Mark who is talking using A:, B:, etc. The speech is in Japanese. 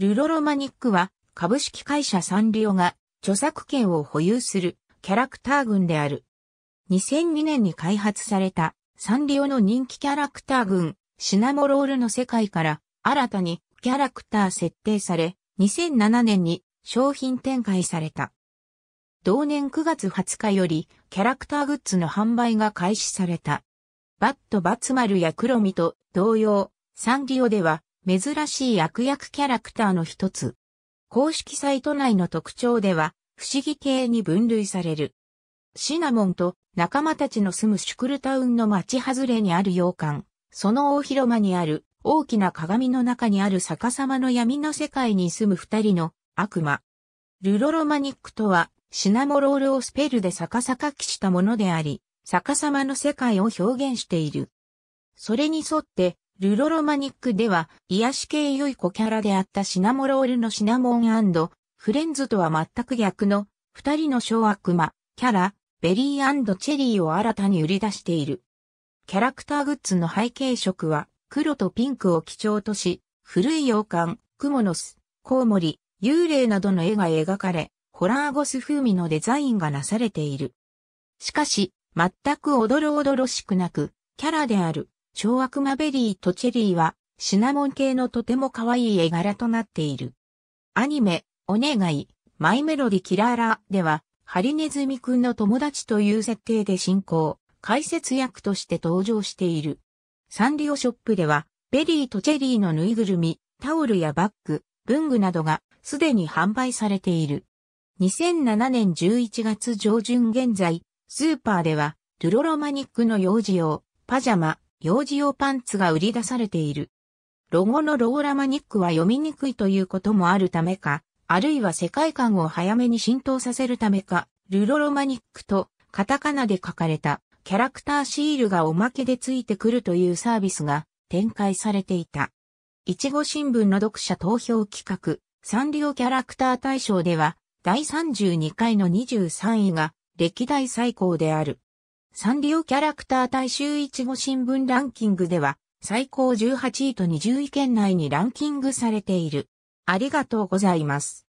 A: ルロロマニックは株式会社サンリオが著作権を保有するキャラクター群である。2002年に開発されたサンリオの人気キャラクター群シナモロールの世界から新たにキャラクター設定され2007年に商品展開された。同年9月20日よりキャラクターグッズの販売が開始された。バットバツマルやクロミと同様、サンリオでは珍しい悪役キャラクターの一つ。公式サイト内の特徴では、不思議系に分類される。シナモンと仲間たちの住むシュクルタウンの町外れにある洋館、その大広間にある大きな鏡の中にある逆さまの闇の世界に住む二人の悪魔。ルロロマニックとはシナモロールをスペルで逆さかきしたものであり、逆さまの世界を表現している。それに沿ってルロロマニックでは、癒し系良い子キャラであったシナモロールのシナモンフレンズとは全く逆の、二人の小悪魔、キャラ、ベリーチェリーを新たに売り出している。キャラクターグッズの背景色は、黒とピンクを基調とし、古い洋館、クモノス、コウモリ、幽霊などの絵が描かれ、ホラーゴス風味のデザインがなされている。しかし、全くおどろおどろしくなく、キャラである小悪魔ベリーとチェリーはシナモン系のとても可愛い絵柄となっている。アニメ、お願い、マイメロディキラーラでは、ハリネズミくんの友達という設定で進行、解説役として登場している。サンリオショップでは、ベリーとチェリーのぬいぐるみ、タオルやバッグ、文具などがすでに販売されている。2007年11月上旬現在、スーパーでは、ドゥロロマニックの幼児用、パジャマ、幼児用パンツが売り出されている。ロゴのローラマニックは読みにくいということもあるためか、あるいは世界観を早めに浸透させるためか、ルロロマニックとカタカナで書かれたキャラクターシールがおまけでついてくるというサービスが展開されていた。いちご新聞の読者投票企画、サンリオキャラクター大賞では、第32回の23位が歴代最高である。サンリオキャラクター大衆一語新聞ランキングでは、最高18位と20位圏内にランキングされている。ありがとうございます。